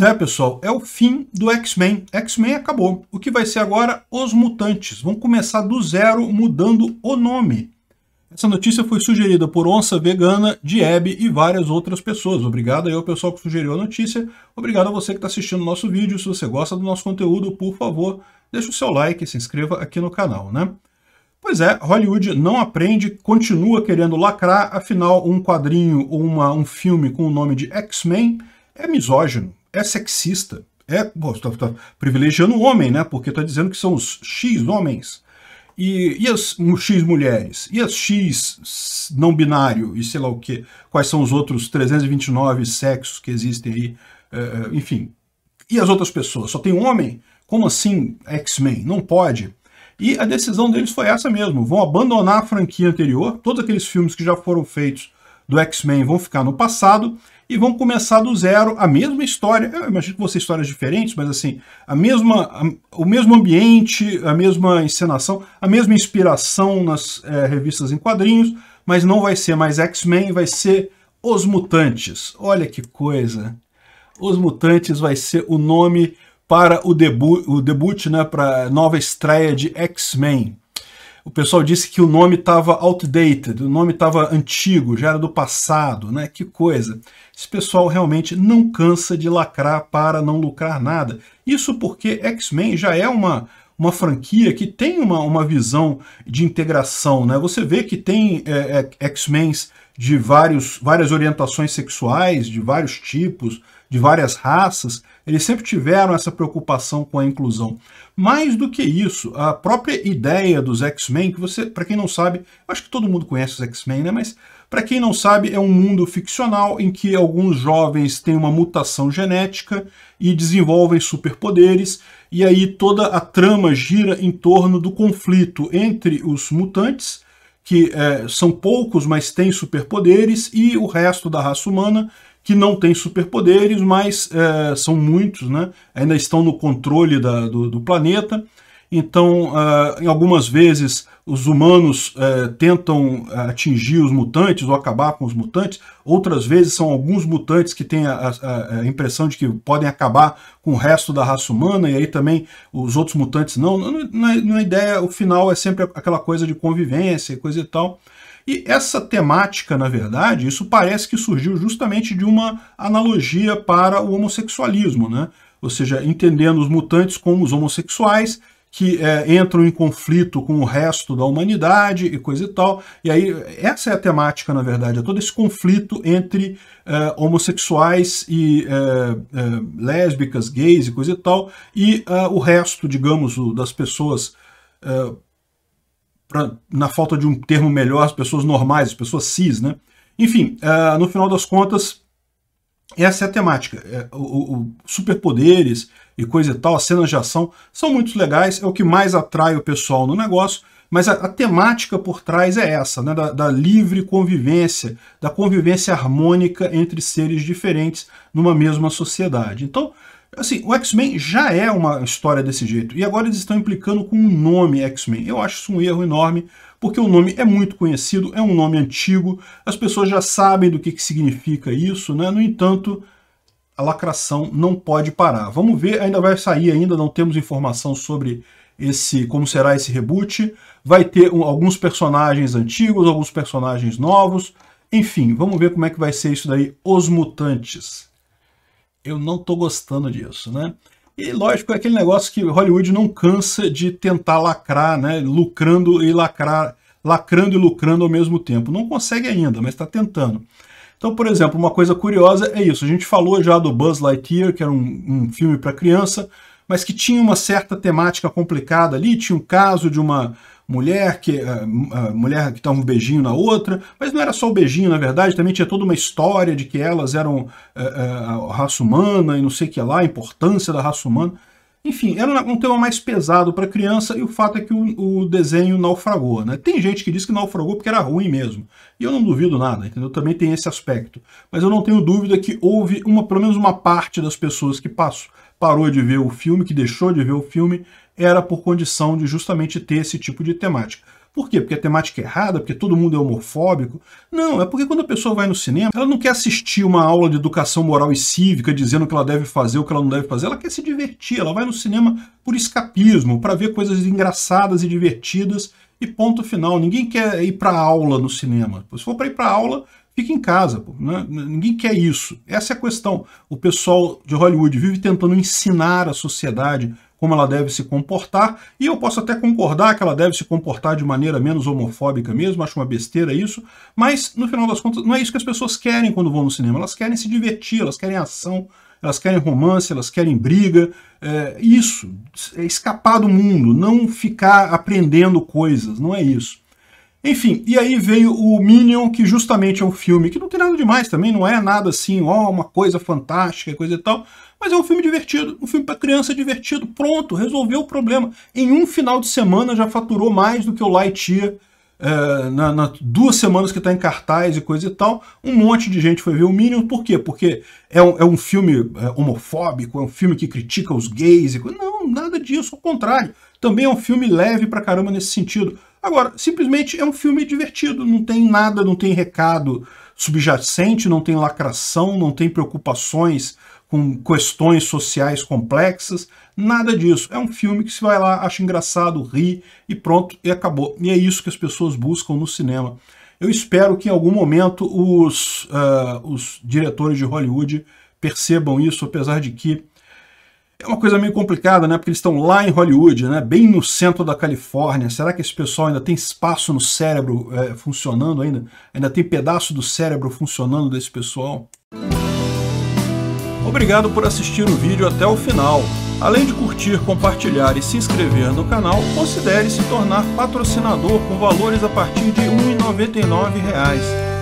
Pois é, pessoal, é o fim do X-Men. X-Men acabou. O que vai ser agora? Os Mutantes. Vão começar do zero, mudando o nome. Essa notícia foi sugerida por Onça Vegana, Dieb e várias outras pessoas. Obrigado aí ao pessoal que sugeriu a notícia. Obrigado a você que está assistindo o nosso vídeo. Se você gosta do nosso conteúdo, por favor, deixe o seu like e se inscreva aqui no canal, né? Pois é, Hollywood não aprende, continua querendo lacrar, afinal, um quadrinho ou uma, um filme com o nome de X-Men é misógino é sexista. É, pô, tá, tá privilegiando o homem, né? Porque está dizendo que são os X homens e, e as X mulheres, e as X não binário, e sei lá o que, quais são os outros 329 sexos que existem aí, é, é, enfim. E as outras pessoas? Só tem um homem? Como assim X-Men? Não pode. E a decisão deles foi essa mesmo, vão abandonar a franquia anterior, todos aqueles filmes que já foram feitos do X-Men vão ficar no passado, e vão começar do zero a mesma história. Eu imagino que vão ser histórias diferentes, mas assim, a mesma, a, o mesmo ambiente, a mesma encenação, a mesma inspiração nas é, revistas em quadrinhos, mas não vai ser mais X-Men, vai ser Os Mutantes. Olha que coisa! Os Mutantes vai ser o nome para o, debut o debut, né, para nova estreia de X-Men. O pessoal disse que o nome estava outdated, o nome estava antigo, já era do passado, né? Que coisa. Esse pessoal realmente não cansa de lacrar para não lucrar nada. Isso porque X-Men já é uma uma franquia que tem uma, uma visão de integração, né? Você vê que tem é, é, X-Men de vários, várias orientações sexuais, de vários tipos, de várias raças, eles sempre tiveram essa preocupação com a inclusão. Mais do que isso, a própria ideia dos X-Men, que você, para quem não sabe, acho que todo mundo conhece os X-Men, né? Mas para quem não sabe, é um mundo ficcional em que alguns jovens têm uma mutação genética e desenvolvem superpoderes, e aí toda a trama gira em torno do conflito entre os mutantes que é, são poucos, mas têm superpoderes, e o resto da raça humana, que não têm superpoderes, mas é, são muitos, né? ainda estão no controle da, do, do, planeta. Então, é, em algumas vezes, os humanos é, tentam atingir os mutantes ou acabar com os mutantes. Outras vezes, são alguns mutantes que têm a, a, a impressão de que podem acabar com o resto da raça humana, e aí também os outros mutantes não. Na, na é, ideia, o final é sempre aquela coisa de convivência e coisa e tal. E essa temática, na verdade, isso parece que surgiu justamente de uma analogia para o homossexualismo, né? ou seja, entendendo os mutantes como os homossexuais que é, entram em conflito com o resto da humanidade e coisa e tal. E aí, essa é a temática, na verdade, é todo esse conflito entre é, homossexuais e é, é lésbicas, gays e coisa e tal, e é, o resto, digamos, das pessoas é, pra, na falta de um termo melhor, as pessoas normais, as pessoas cis, né? Enfim, uh, no final das contas, essa é a temática. É, o, o, superpoderes e coisa e tal, as cenas de ação são muito legais, é o que mais atrai o pessoal no negócio, mas a, a temática por trás é essa, né, da, da, livre convivência, da convivência harmônica entre seres diferentes numa mesma sociedade. Então, Assim, o X-Men já é uma história desse jeito, e agora eles estão implicando com o nome X-Men. Eu acho isso um erro enorme, porque o nome é muito conhecido, é um nome antigo, as pessoas já sabem do que, que significa isso, né? No entanto, a lacração não pode parar. Vamos ver, ainda vai sair ainda, não temos informação sobre esse como será esse reboot. Vai ter um, alguns personagens antigos, alguns personagens novos. Enfim, vamos ver como é que vai ser isso daí, Os Mutantes eu não tô gostando disso, né? E lógico, é aquele negócio que Hollywood não cansa de tentar lacrar, né? Lucrando e lacrar, lacrando e lucrando ao mesmo tempo. Não consegue ainda, mas está tentando. Então, por exemplo, uma coisa curiosa é isso. A gente falou já do Buzz Lightyear, que era um, um filme para criança, mas que tinha uma certa temática complicada ali, tinha um caso de uma mulher que a eh, eh, mulher que dava um beijinho na outra, mas não era só o beijinho, na verdade, também tinha toda uma história de que elas eram eh, a raça humana e não sei o que lá, a importância da raça humana. Enfim, era um tema mais pesado para criança e o fato é que o, o, desenho naufragou. Né? Tem gente que diz que naufragou porque era ruim mesmo. E eu não duvido nada, entendeu? Também tem esse aspecto. Mas eu não tenho dúvida que houve uma, pelo menos uma parte das pessoas que passou, parou de ver o filme, que deixou de ver o filme, era por condição de justamente ter esse tipo de temática. Por quê? Porque a temática é errada? Porque todo mundo é homofóbico? Não, é porque quando a pessoa vai no cinema, ela não quer assistir uma aula de educação moral e cívica dizendo o que ela deve fazer, o que ela não deve fazer. Ela quer se divertir, ela vai no cinema por escapismo, para ver coisas engraçadas e divertidas e ponto final. Ninguém quer ir para aula no cinema. Se for para ir para aula, fica em casa. Pô, né? Ninguém quer isso. Essa é a questão. O pessoal de Hollywood vive tentando ensinar a sociedade como ela deve se comportar, e eu posso até concordar que ela deve se comportar de maneira menos homofóbica mesmo, acho uma besteira isso, mas no final das contas não é isso que as pessoas querem quando vão no cinema, elas querem se divertir, elas querem ação, elas querem romance, elas querem briga, é, isso, é escapar do mundo, não ficar aprendendo coisas, não é isso. Enfim, e aí veio o Minion, que justamente é um filme que não tem nada demais também, não é nada assim, ó, uma coisa fantástica, coisa e tal, mas é um filme divertido, um filme para criança divertido, pronto, resolveu o problema. Em um final de semana já faturou mais do que o Lightyear, é, na, na, duas semanas que está em cartaz e coisa e tal, um monte de gente foi ver o Minion, por quê? Porque é um, é um filme é, homofóbico, é um filme que critica os gays e coisa, não, nada disso, ao contrário. Também é um filme leve pra caramba nesse sentido. Agora, simplesmente é um filme divertido, não tem nada, não tem recado subjacente, não tem lacração, não tem preocupações com questões sociais complexas, nada disso. É um filme que se vai lá, acha engraçado, ri e pronto, e acabou. E é isso que as pessoas buscam no cinema. Eu espero que em algum momento os, uh, os diretores de Hollywood percebam isso, apesar de que é uma coisa meio complicada, né? Porque eles estão lá em Hollywood, né? Bem no centro da Califórnia. Será que esse pessoal ainda tem espaço no cérebro é, funcionando ainda? Ainda tem pedaço do cérebro funcionando desse pessoal? Obrigado por assistir o vídeo até o final. Além de curtir, compartilhar e se inscrever no canal, considere se tornar patrocinador com valores a partir de R$ 1,99